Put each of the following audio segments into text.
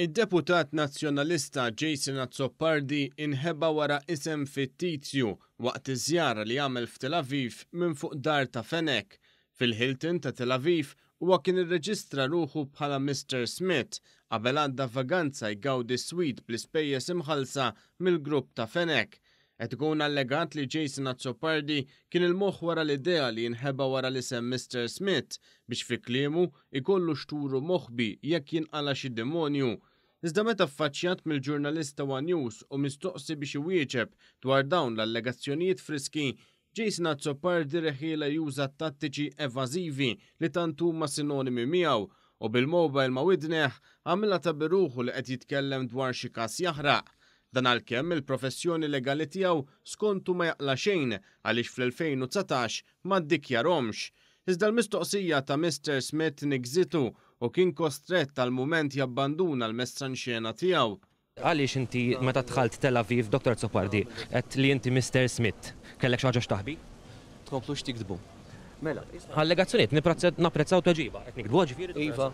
Id-deputat nazzjonalista Jason Azzopardi inħeba wara isem fittizju waqt iżjara li għamel f'Tel Aviv minn fuq dar ta' Fenek. Fil-Hilton ta' Tel Aviv huwa kien irreġistra ruħu bħala Mr. Smith qabel għadda vaganza jgawdi swid bl-ispejjeż imħalsa mill-grupp ta' Fenek. Et ikun allegat li Jason Azzopardi kien il-moħ wara l-idea li jinħeba wara l-isem Mr. Smith biex fi klimu ikollu xturu moħbi jekk jinqala xi demonju Iżda meta ffaċċjat mill-ġurnalista One News u mistoqsi biex iwieġeb dwar dawn l-allegazzjonijiet friski, Jason Azzoppar direħila juża tattiċi evazivi li tantu ma sinonimi miegħu u bil-mobile ma widneħ għamilla ta' li qed jitkellem dwar xi każ jaħraq. Dan għalkemm il-professjoni legali tiegħu skontu ma jaqla xejn għaliex fl-2019 ma ddikjaromx. Iżda l-mistoqsija ta' Mr. Smith nigżitu u kien kostret tal-moment jabbanduna l-mestran xena tiegħu. Għaliex inti meta tħalt Tel Aviv, Dr. Zopardi, qed li inti Mr. Smith, kellek xaġa xtaħbi? Tkomplu xtikdbu. Mela, allegazzjoniet, napprezzaw toġiba, qed nikdbu ġifieri. Iva.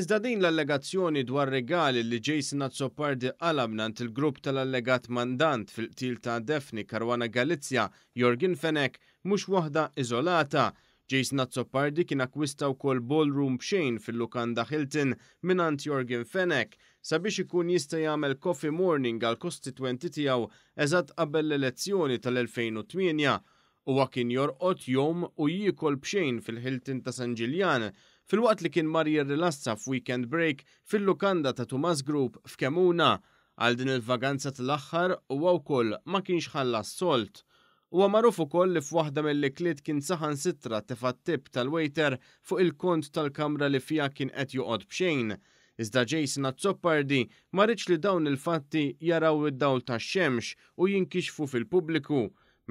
Iżda din l-allegazzjoni dwar regali li Jason Azzopardi għalabnant il-grupp tal-allegat mandant fil til ta' Defni Karwana Galizja, Jorgin Fenek, mhux waħda iżolata, Jason Azzopardi kien akwista wkoll ballroom bxejn fil-Lukanda Hilton minant Jorgen Fenek sabiex ikun jista' jagħmel coffee morning għal kostitwenti tiegħu eżatt qabel l-elezzjoni tal-2008 huwa kien jorqod jom u jiekol bxejn fil-Hilton ta' San Ġiljan fil-waqt li kien mar jirrilassa f'weekend break fil-lukanda ta' Thomas Group f'Kemuna. Għal din il-vaganza tal-aħħar huwa wkoll ma kienx ħallas solt. U magħruf ukoll li f'waħda mill-kliet kien saħan sitra tefattib tal-waiter fuq il-kont tal-kamra li fija kien qed joqgħod bxejn. Iżda Jason Azzopardi ma rridx li dawn il-fatti jaraw id-dawl tax-xemx u jinkixfu fil-pubbliku.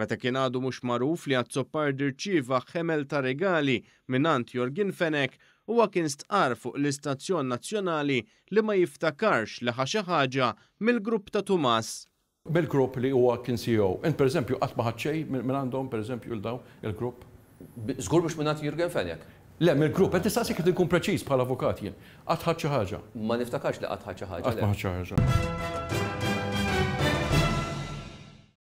Meta kien għadu mhux magħruf li Azzopardi rċieva ħemel ta' regali minant Jorgin Fenek huwa kien stqar fuq l-Istazzjon Nazzjonali li ma jiftakarx li ħaxa ħaġa mill-grupp ta' Tumas Bil-grupp li huwa kien CEO. Int per eżempju, qatt ma ħadxej minn għandhom per eżempju l-daw il-grupp. Żgur mhux minn Jurgen Fenjak. Le, mill-grupp, qed tistaqsi kif inkun preċiż bħal avukat jien. Qatt ħadd xi ħaġa. Ma niftakarx li qatt ħadd xi ħaġa. Qatt ma ħadd xi ħaġa.